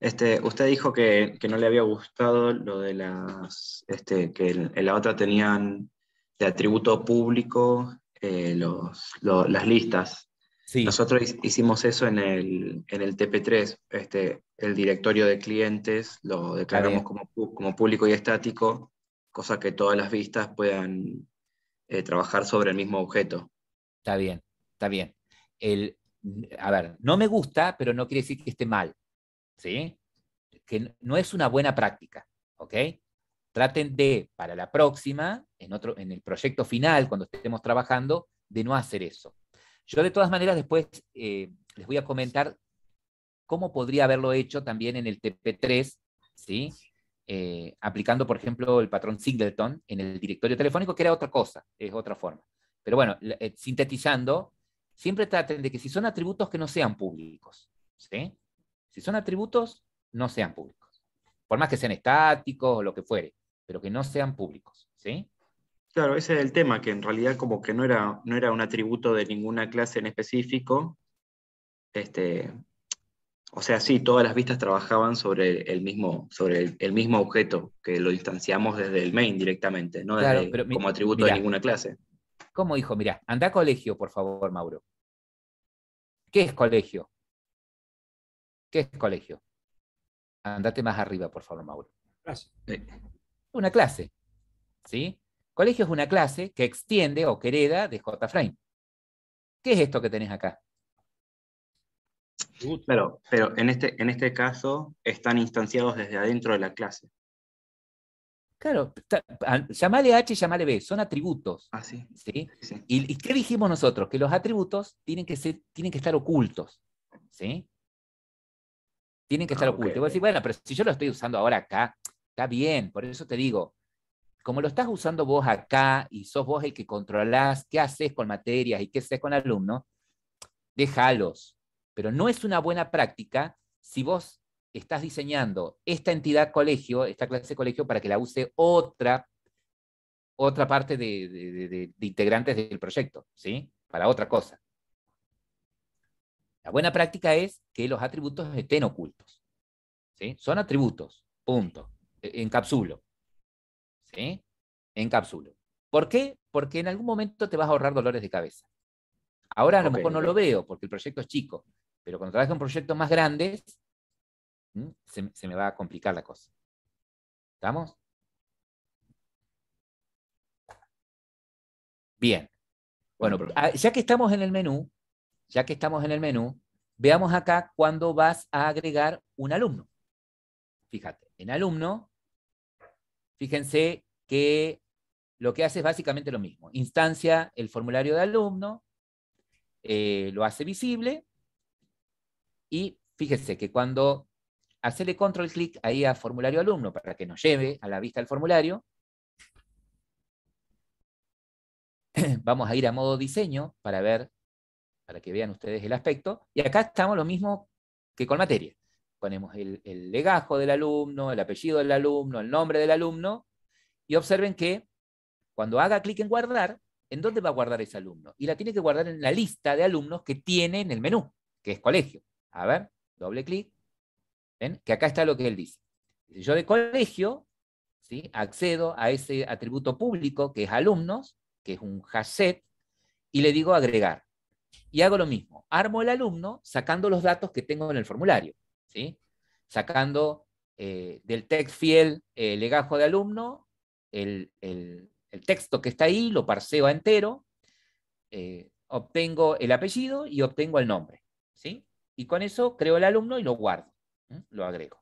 Este, usted dijo que, no le había gustado lo de las, este, que en la otra tenían de atributo público eh, las listas. Sí. Nosotros hicimos eso en el, el TP3, este, el directorio de clientes, lo declaramos como, como público y estático, cosa que todas las vistas puedan eh, trabajar sobre el mismo objeto. Está bien, está bien. El, a ver, no me gusta, pero no quiere decir que esté mal, ¿sí? Que no es una buena práctica, ¿ok? Traten de, para la próxima, en, otro, en el proyecto final, cuando estemos trabajando, de no hacer eso. Yo de todas maneras después eh, les voy a comentar cómo podría haberlo hecho también en el TP3, ¿sí? Eh, aplicando, por ejemplo, el patrón Singleton en el directorio telefónico, que era otra cosa, es otra forma. Pero bueno, eh, sintetizando, siempre traten de que si son atributos que no sean públicos, ¿sí? Si son atributos, no sean públicos. Por más que sean estáticos o lo que fuere, pero que no sean públicos, ¿sí? Claro, ese es el tema, que en realidad como que no era, no era un atributo de ninguna clase en específico, este, o sea, sí, todas las vistas trabajaban sobre el mismo, sobre el, mismo objeto, que lo distanciamos desde el main directamente, no como atributo de ninguna clase. Como dijo? Mira, anda a colegio, por favor, Mauro. ¿Qué es colegio? ¿Qué es colegio? Andate más arriba, por favor, Mauro. Eh. Una clase. ¿Sí? Colegio es una clase que extiende o que hereda de J. ¿Qué es esto que tenés acá? Claro, pero en este, en este caso están instanciados desde adentro de la clase. Claro, llamale H, y llamale B, son atributos. Ah, y qué dijimos nosotros? Que los atributos tienen que, ser, tienen que estar ocultos. Tienen que estar ah, ocultos. bueno, pero si yo lo estoy usando ahora acá, está bien, por eso te digo, como lo estás usando vos acá y sos vos el que controlás qué haces con materias y qué haces con alumnos, déjalos. Pero no es una buena práctica si vos estás diseñando esta entidad colegio, esta clase de colegio, para que la use otra, otra parte de, integrantes del proyecto, ¿sí? Para otra cosa. La buena práctica es que los atributos estén ocultos. ¿sí? Son atributos, punto. E, encapsulo. ¿sí? Encapsulo. ¿Por qué? Porque en algún momento te vas a ahorrar dolores de cabeza. Ahora a lo mejor no lo veo porque el proyecto es chico, pero cuando trabajes con proyectos más grandes, se, me va a complicar la cosa. ¿Estamos? Bien. Bueno, ah, ya que estamos en el menú, ya que estamos en el menú, veamos acá cuándo vas a agregar un alumno. Fíjate, en alumno, fíjense que lo que hace es básicamente lo mismo. Instancia el formulario de alumno, eh, lo hace visible y fíjense que cuando hacerle control clic ahí a formulario alumno para que nos lleve a la vista del formulario, vamos a ir a modo diseño para ver, para que vean ustedes el aspecto. Y acá estamos lo mismo que con materia. Ponemos el legajo del alumno, el apellido del alumno, el nombre del alumno. Y observen que cuando haga clic en guardar, ¿en dónde va a guardar ese alumno? Y la tiene que guardar en la lista de alumnos que tiene en el menú, que es colegio. A ver, doble clic. ¿Ven? Que acá está lo que él dice. yo de colegio, ¿sí? Accedo a ese atributo público que es alumnos, que es un HashSet y le digo agregar. Y hago lo mismo. Armo el alumno sacando los datos que tengo en el formulario, ¿sí? Sacando eh, del text fiel eh, el legajo de alumno, el, texto que está ahí, lo parseo a entero, eh, obtengo el apellido y obtengo el nombre, ¿sí? y con eso creo el alumno y lo guardo, lo agrego.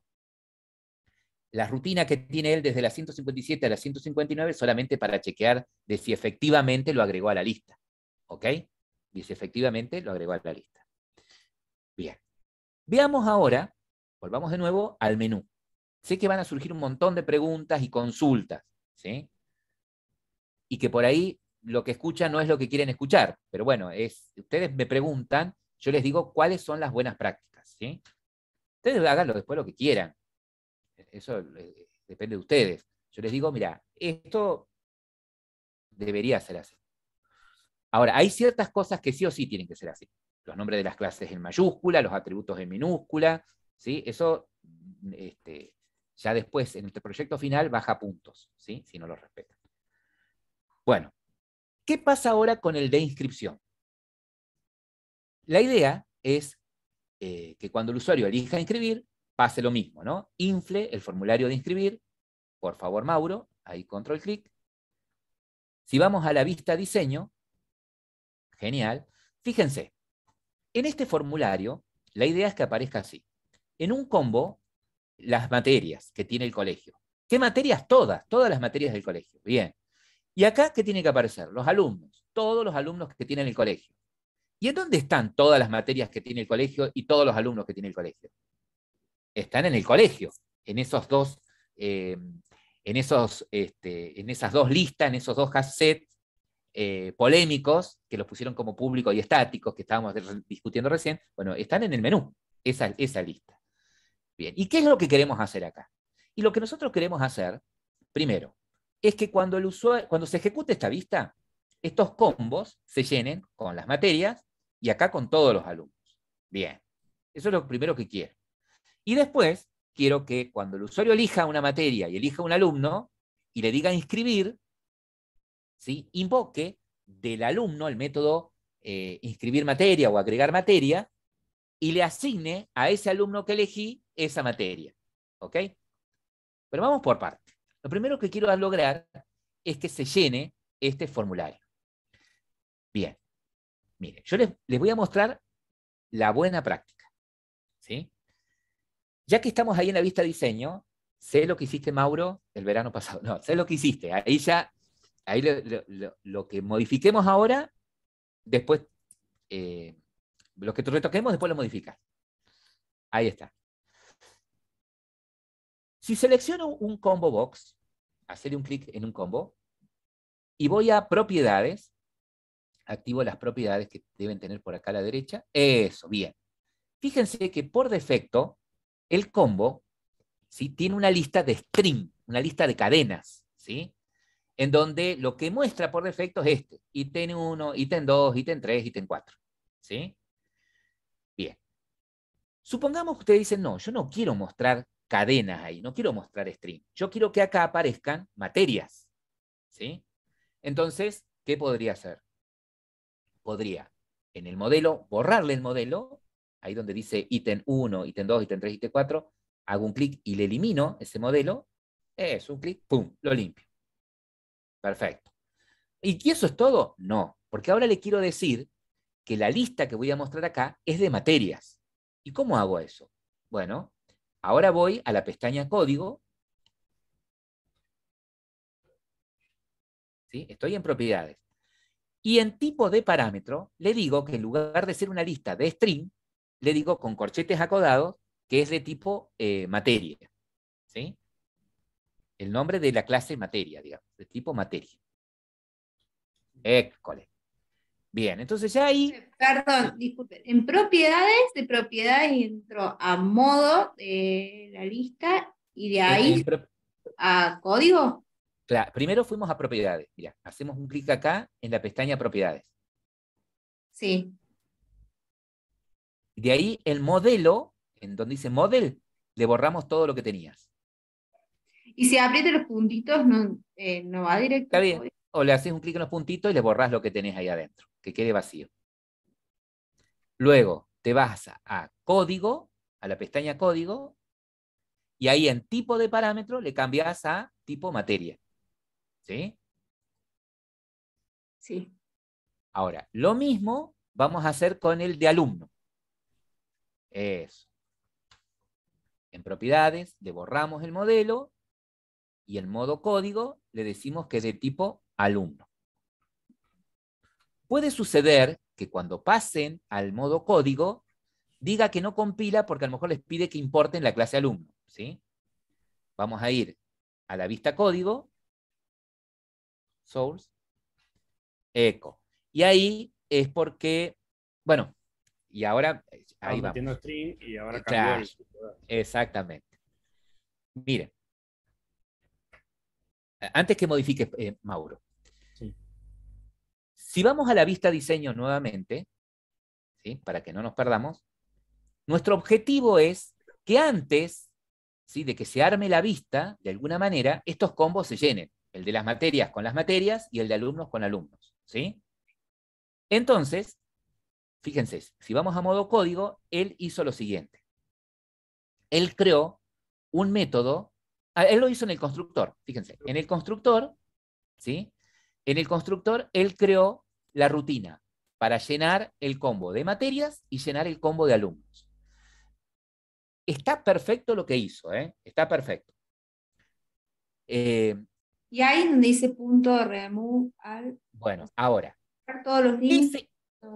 La rutina que tiene él desde la 157 a la 159 solamente para chequear de si efectivamente lo agregó a la lista. ¿Ok? Y si efectivamente lo agregó a la lista. Bien. Veamos ahora, volvamos de nuevo al menú. Sé que van a surgir un montón de preguntas y consultas, ¿sí? Y que por ahí lo que escuchan no es lo que quieren escuchar, pero bueno, es, ustedes me preguntan yo les digo cuáles son las buenas prácticas. ¿sí? Ustedes háganlo después lo que quieran. Eso eh, depende de ustedes. Yo les digo, mira, esto debería ser así. Ahora, hay ciertas cosas que sí o sí tienen que ser así. Los nombres de las clases en mayúscula, los atributos en minúscula, ¿sí? Eso este, ya después en este proyecto final baja puntos, ¿sí? si no lo respetan. Bueno, ¿qué pasa ahora con el de inscripción? La idea es eh, que cuando el usuario elija inscribir, pase lo mismo, ¿no? Infle el formulario de inscribir, por favor, Mauro, ahí control clic. Si vamos a la vista diseño, genial, fíjense, en este formulario la idea es que aparezca así. En un combo, las materias que tiene el colegio. ¿Qué materias? Todas, todas las materias del colegio. Bien. Y acá, ¿qué tiene que aparecer? Los alumnos, todos los alumnos que tienen el colegio. ¿Y en dónde están todas las materias que tiene el colegio y todos los alumnos que tiene el colegio? Están en el colegio, en esos dos, eh, en, esos, este, en esas dos listas, en esos dos cassettes eh, polémicos que los pusieron como públicos y estáticos que estábamos discutiendo recién. Bueno, están en el menú, esa, esa lista. Bien, ¿y qué es lo que queremos hacer acá? Y lo que nosotros queremos hacer, primero, es que cuando, el usuario, cuando se ejecute esta vista, estos combos se llenen con las materias y acá con todos los alumnos. Bien, eso es lo primero que quiero. Y después quiero que cuando el usuario elija una materia y elija un alumno y le diga inscribir, ¿sí? invoque del alumno el método eh, inscribir materia o agregar materia y le asigne a ese alumno que elegí esa materia. ¿Ok? Pero vamos por partes. Lo primero que quiero lograr es que se llene este formulario. Bien. Mire, yo les, voy a mostrar la buena práctica. Ya que estamos ahí en la vista de diseño, sé lo que hiciste, Mauro, el verano pasado. No, sé lo que hiciste. Ahí ya, ahí lo, que modifiquemos ahora, después, eh, lo que retoquemos, después lo modificas. Ahí está. Si selecciono un combo box, hacerle un clic en un combo, y voy a propiedades, activo las propiedades que deben tener por acá a la derecha. Eso, bien. Fíjense que por defecto, el combo tiene una lista de string, una lista de cadenas, ¿sí? en donde lo que muestra por defecto es este, ítem 1, ítem 2, ítem 3, ítem 4. ¿sí? Bien. Supongamos que ustedes dicen, no, yo no quiero mostrar cadenas ahí, no quiero mostrar string, yo quiero que acá aparezcan materias. ¿sí? Entonces, ¿qué podría hacer? podría en el modelo, borrarle el modelo, ahí donde dice ítem 1, ítem 2, ítem 3, ítem 4, hago un clic y le elimino ese modelo, es un clic, ¡pum!, lo limpio. Perfecto. ¿Y que eso es todo? No, porque ahora le quiero decir que la lista que voy a mostrar acá es de materias. ¿Y cómo hago eso? Bueno, ahora voy a la pestaña código. ¿Sí? Estoy en propiedades. Y en tipo de parámetro, le digo que en lugar de ser una lista de string, le digo con corchetes acodados que es de tipo eh, materia. ¿sí? El nombre de la clase materia, digamos, de tipo materia. École. Bien, entonces ya ahí. Perdón, disculpen. En propiedades, de propiedades entro a modo de la lista y de ahí a código. Claro, primero fuimos a propiedades. Mira, hacemos un clic acá en la pestaña propiedades. Sí. De ahí el modelo, en donde dice model, le borramos todo lo que tenías. Y si apriete los puntitos, no, eh, no va directo. Está bien. O le haces un clic en los puntitos y le borrás lo que tenés ahí adentro, que quede vacío. Luego te vas a código, a la pestaña código, y ahí en tipo de parámetro le cambias a tipo materia. ¿Sí? Sí. Ahora, lo mismo vamos a hacer con el de alumno. Eso. En propiedades le borramos el modelo y el modo código le decimos que es de tipo alumno. Puede suceder que cuando pasen al modo código diga que no compila porque a lo mejor les pide que importen la clase alumno. ¿sí? Vamos a ir a la vista código Souls, Echo. Y ahí es porque, bueno, y ahora ahí y ahora eh, claro, Exactamente. Miren, eh, antes que modifique eh, Mauro, si vamos a la vista diseño nuevamente, ¿sí? para que no nos perdamos, nuestro objetivo es que antes ¿sí? de que se arme la vista, de alguna manera, estos combos se llenen el de las materias con las materias y el de alumnos con alumnos, ¿sí? Entonces, fíjense, si vamos a modo código, él hizo lo siguiente. Él creó un método, ah, él lo hizo en el constructor, fíjense, en el constructor, En el constructor, él creó la rutina para llenar el combo de materias y llenar el combo de alumnos. Está perfecto lo que hizo, ¿eh? Está perfecto. Eh, y ahí donde dice punto remove al... Bueno, ahora. Todos los este,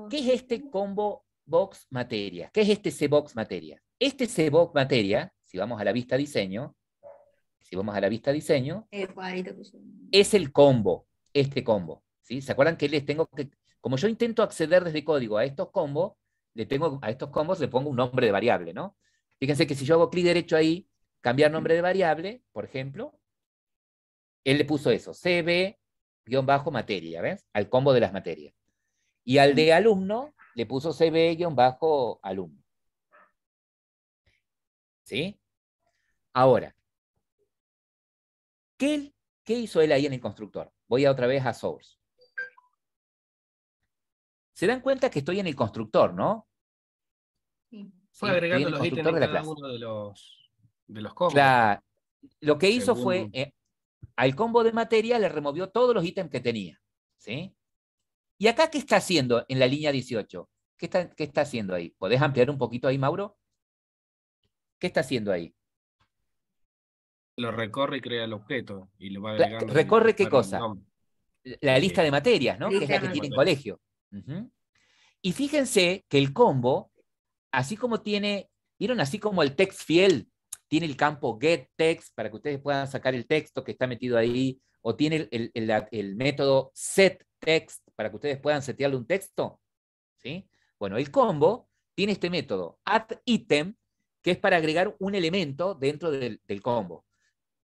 ¿Qué, es, este combo box materia? ¿Qué es este C-box materia? Este C-box materia, si vamos a la vista diseño, si vamos a la vista diseño, es el combo, este combo. ¿sí? ¿Se acuerdan que les tengo que, como yo intento acceder desde código a estos combos, le tengo, a estos combos le pongo un nombre de variable, ¿no? Fíjense que si yo hago clic derecho ahí, cambiar nombre de variable, por ejemplo, él le puso eso, CB-materia, ¿ves? Al combo de las materias. Y al de alumno le puso CB-alumno. ¿Sí? Ahora, ¿qué, hizo él ahí en el constructor? Voy otra vez a Source. Se dan cuenta que estoy en el constructor, ¿no? Sí. Fue agregando los ítems de cada uno de los, de los combos. lo que hizo fue, al combo de materia le removió todos los ítems que tenía. ¿sí? ¿Y acá qué está haciendo en la línea 18? ¿Qué está, está haciendo ahí? ¿Podés ampliar un poquito ahí, Mauro? ¿Qué está haciendo ahí? Lo recorre y crea el objeto. Y va ¿Recorre qué cosa? La lista de materias, ¿no? que es la que tiene en colegio. Y fíjense que el combo, así como tiene, vieron así como el text fiel tiene el campo get text para que ustedes puedan sacar el texto que está metido ahí, o tiene el, método set text para que ustedes puedan setearle un texto. ¿sí? Bueno, el combo tiene este método, add item, que es para agregar un elemento dentro del, del combo.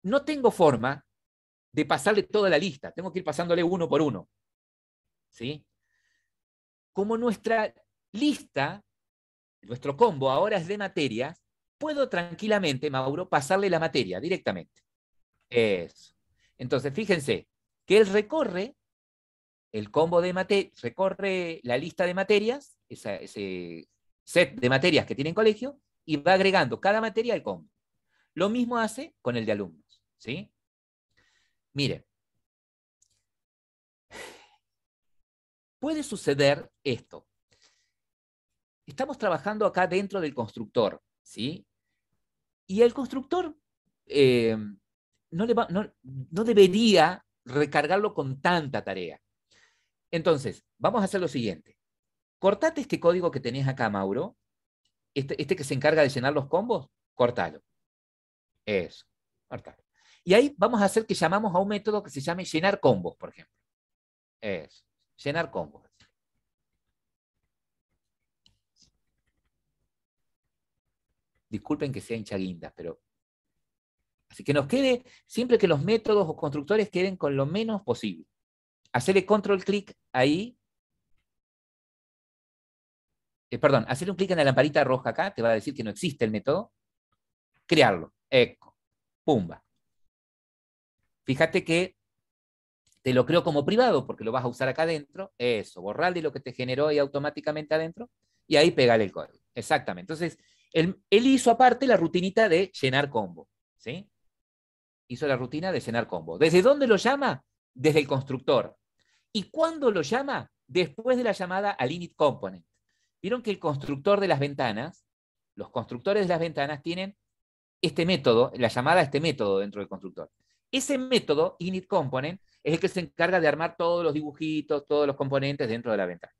No tengo forma de pasarle toda la lista, tengo que ir pasándole uno por uno. ¿sí? Como nuestra lista, nuestro combo ahora es de materias, puedo tranquilamente, Mauro, pasarle la materia directamente. Eso. Entonces, fíjense que él recorre el combo de materia, recorre la lista de materias, ese set de materias que tiene en colegio, y va agregando cada materia al combo. Lo mismo hace con el de alumnos, ¿sí? Mire, puede suceder esto. Estamos trabajando acá dentro del constructor, ¿sí? Y el constructor eh, no, debería recargarlo con tanta tarea. Entonces, vamos a hacer lo siguiente. Cortate este código que tenés acá, Mauro. Este, este que se encarga de llenar los combos, cortalo. Eso, cortalo. Y ahí vamos a hacer que llamamos a un método que se llame llenar combos, por ejemplo. Eso, llenar combos. Disculpen que sea chaguindas, pero... Así que nos quede siempre que los métodos o constructores queden con lo menos posible. Hacerle control clic ahí. Eh, perdón, hacerle un clic en la lamparita roja acá, te va a decir que no existe el método. Crearlo. Eco. Pumba. Fíjate que te lo creo como privado porque lo vas a usar acá adentro. Eso, de lo que te generó ahí automáticamente adentro y ahí pegar el código. Exactamente. Entonces, él, hizo aparte la rutinita de llenar combo, ¿sí? Hizo la rutina de llenar combo. ¿Desde dónde lo llama? Desde el constructor. ¿Y cuándo lo llama? Después de la llamada al init component. Vieron que el constructor de las ventanas, los constructores de las ventanas tienen este método, la llamada a este método dentro del constructor. Ese método, init component, es el que se encarga de armar todos los dibujitos, todos los componentes dentro de la ventana.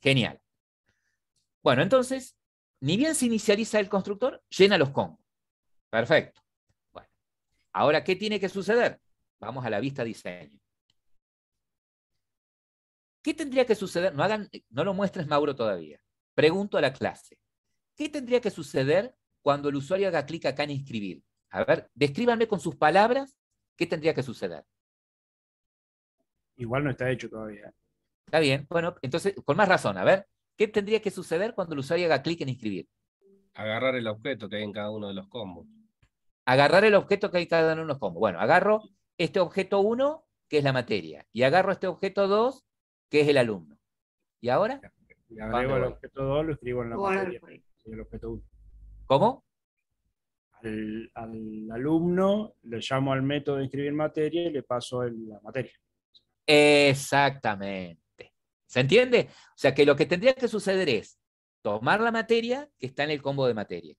Genial. Bueno, entonces, ni bien se inicializa el constructor, llena los combos. Perfecto. Bueno, ahora, ¿qué tiene que suceder? Vamos a la vista diseño. ¿Qué tendría que suceder? No, hagan, no lo muestres, Mauro, todavía. Pregunto a la clase. ¿Qué tendría que suceder cuando el usuario haga clic acá en inscribir? A ver, descríbanme con sus palabras qué tendría que suceder. Igual no está hecho todavía. Está bien, bueno, entonces, con más razón, a ver, ¿Qué tendría que suceder cuando el usuario haga clic en inscribir? Agarrar el objeto que hay en cada uno de los combos. Agarrar el objeto que hay en cada uno de los combos. Bueno, agarro este objeto 1, que es la materia, y agarro este objeto 2, que es el alumno. ¿Y ahora? Le agrego el objeto 2, lo escribo en la materia. objeto 1. ¿Cómo? Al, alumno le llamo al método de inscribir materia y le paso la materia. Exactamente. ¿Se entiende? O sea que lo que tendría que suceder es tomar la materia que está en el combo de materia,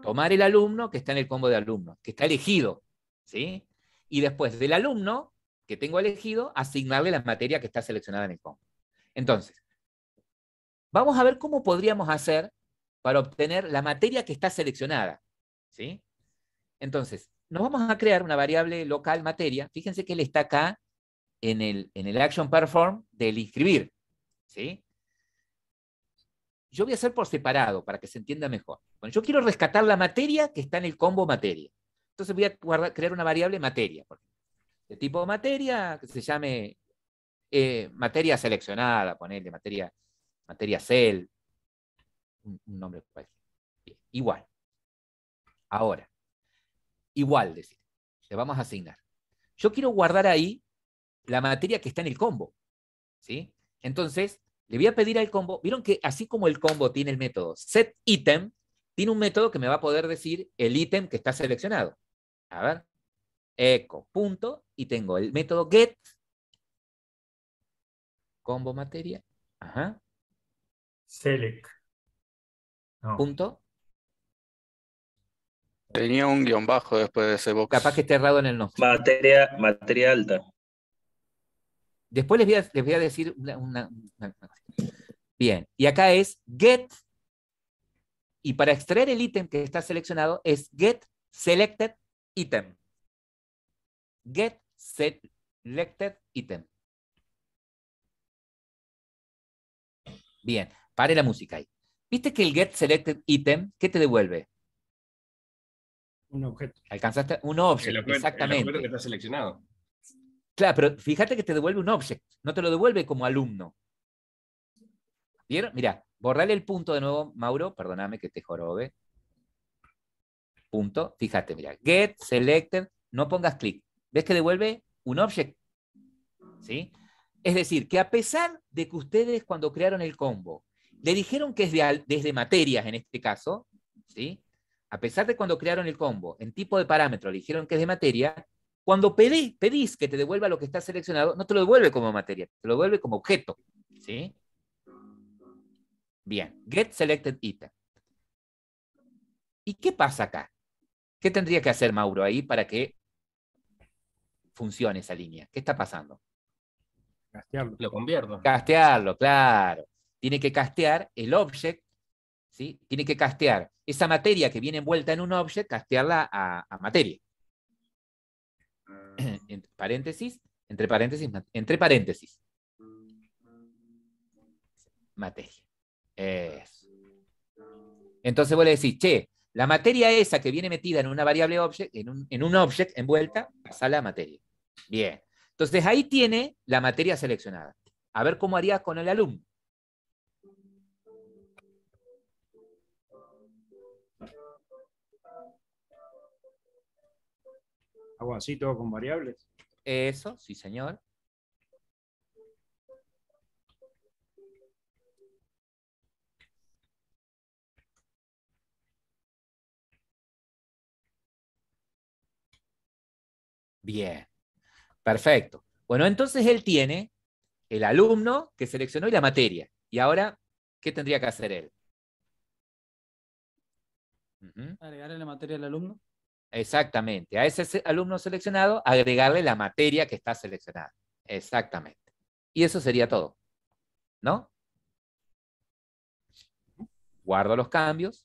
tomar el alumno que está en el combo de alumnos, que está elegido, ¿sí? Y después del alumno que tengo elegido, asignarle la materia que está seleccionada en el combo. Entonces, vamos a ver cómo podríamos hacer para obtener la materia que está seleccionada, ¿sí? Entonces, nos vamos a crear una variable local materia. Fíjense que él está acá en el, en el action perform del inscribir. ¿sí? Yo voy a hacer por separado para que se entienda mejor. yo quiero rescatar la materia que está en el combo materia. Entonces voy a crear una variable materia, de tipo de materia que se llame eh, materia seleccionada, ponerle materia, materia cell, un, nombre Igual. Ahora, igual, decir, le vamos a asignar. Yo quiero guardar ahí la materia que está en el combo. ¿sí? Entonces, le voy a pedir al combo, vieron que así como el combo tiene el método set item, tiene un método que me va a poder decir el ítem que está seleccionado. A ver, eco, punto, y tengo el método get, combo materia, ajá. Select. Punto. Tenía un guión bajo después de ese box. Capaz que esté errado en el nombre. Materia, materia alta. Después les voy a, decir una, cosa. Bien, y acá es get, y para extraer el ítem que está seleccionado es get selected item. Get selected item. Bien, pare la música ahí. ¿Viste que el get selected item, qué te devuelve? Un objeto. Alcanzaste un objeto, exactamente. está seleccionado. Claro, pero fíjate que te devuelve un object, no te lo devuelve como alumno. ¿Vieron? Mira, borrale el punto de nuevo, Mauro, perdóname que te jorobe. Punto, fíjate, mira, get, selected, no pongas clic. ¿Ves que devuelve un object? ¿Sí? Es decir, que a pesar de que ustedes cuando crearon el combo le dijeron que es de, desde materias en este caso, ¿sí? A pesar de cuando crearon el combo, en tipo de parámetro le dijeron que es de materia, cuando pedís que te devuelva lo que está seleccionado, no te lo devuelve como materia, te lo devuelve como objeto. ¿Sí? Bien, get selected item. ¿Y qué pasa acá? ¿Qué tendría que hacer Mauro ahí para que funcione esa línea? ¿Qué está pasando? Castearlo. Lo convierto. Castearlo, claro. Tiene que castear el object, ¿sí? Tiene que castear esa materia que viene envuelta en un object, castearla a, a materia paréntesis, entre paréntesis, entre paréntesis. Materia. Entonces vuelve a decir, che, la materia esa que viene metida en una variable object, en un, en object envuelta, pasa a materia. Bien. Entonces ahí tiene la materia seleccionada. A ver cómo harías con el alumno. ¿Hago así, todo con variables. Eso, sí, señor. Bien, perfecto. Bueno, entonces él tiene el alumno que seleccionó y la materia. Y ahora, ¿qué tendría que hacer él? Agregarle la materia al alumno. Exactamente. A ese alumno seleccionado, agregarle la materia que está seleccionada. Exactamente. Y eso sería todo. ¿No? Guardo los cambios.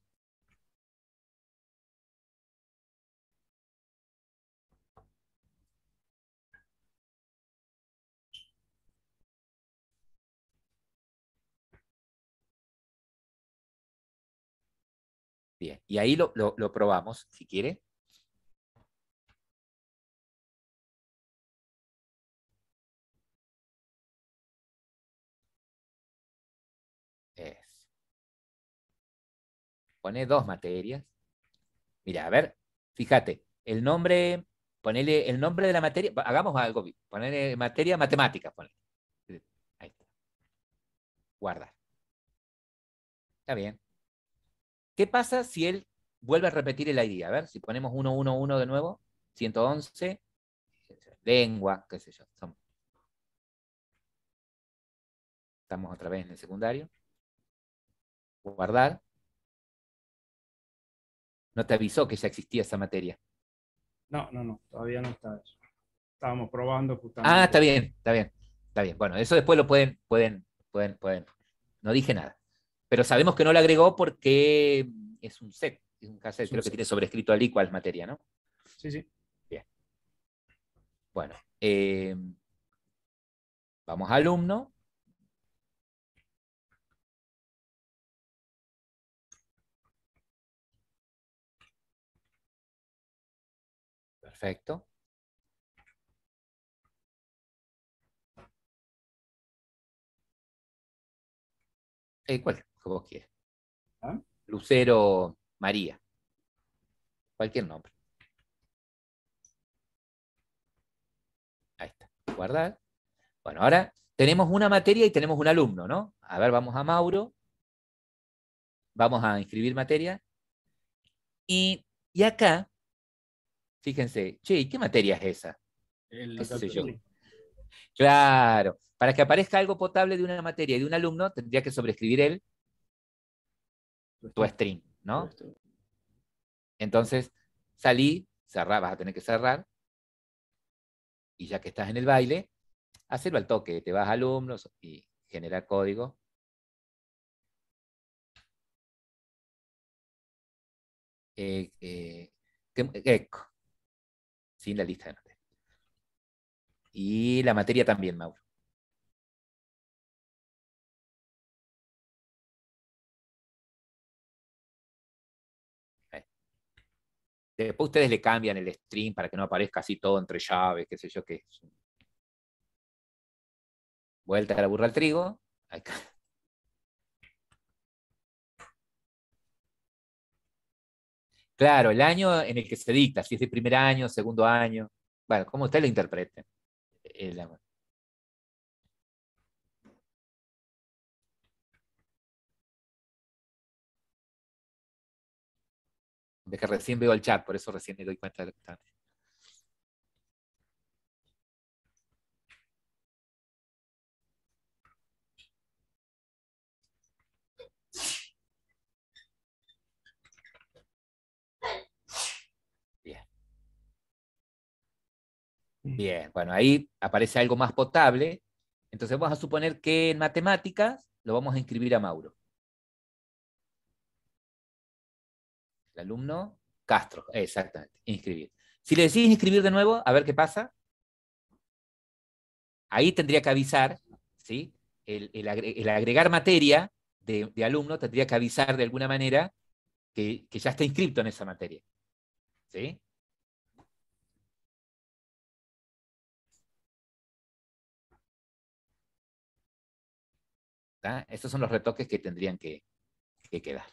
Bien, y ahí lo, probamos, si quiere. pone dos materias. Mira, a ver, fíjate, el nombre, ponele el nombre de la materia, hagamos algo, ponele materia matemática, ponele. Ahí está. Guardar. Está bien. ¿Qué pasa si él vuelve a repetir el ID? A ver, si ponemos 111 de nuevo, 111, lengua, qué sé yo. Estamos otra vez en el secundario. Guardar no te avisó que ya existía esa materia. No, no, no, todavía no está eso. Estábamos probando Ah, está bien, está bien, está bien. Bueno, eso después lo pueden, pueden, pueden, pueden. No dije nada. Pero sabemos que no lo agregó porque es un set, es un cassette, creo que tiene sobreescrito al igual materia, ¿no? Sí, sí. Bien. Bueno, eh, vamos a alumno. Perfecto. Eh, ¿Cuál? Como vos quieres? ¿Ah? Lucero María. Cualquier nombre. Ahí está. Guardar. Bueno, ahora tenemos una materia y tenemos un alumno, ¿no? A ver, vamos a Mauro. Vamos a inscribir materia. Y, y acá fíjense, che, qué materia es esa? El, sé yo? Claro, para que aparezca algo potable de una materia y de un alumno, tendría que sobreescribir él tu string, ¿no? Entonces, salí, cerrar, vas a tener que cerrar, y ya que estás en el baile, hacerlo al toque, te vas a alumnos y genera código. Eh, eh, eh sin la lista de notas. Y la materia también, Mauro. Después ustedes le cambian el stream para que no aparezca así todo entre llaves, qué sé yo qué. Vuelta a la burra al trigo. Acá. Claro, el año en el que se dicta, si es de primer año, segundo año. Bueno, como usted lo interprete. El, de que recién veo el chat, por eso recién me doy cuenta de lo que está. Bien, bueno, ahí aparece algo más potable. Entonces vamos a suponer que en matemáticas lo vamos a inscribir a Mauro. El alumno Castro, exactamente, inscribir. Si le decís inscribir de nuevo, a ver qué pasa. Ahí tendría que avisar, ¿sí? El, agregar materia de, alumno tendría que avisar de alguna manera que, que ya está inscrito en esa materia. ¿Sí? Estos son los retoques que tendrían que quedar.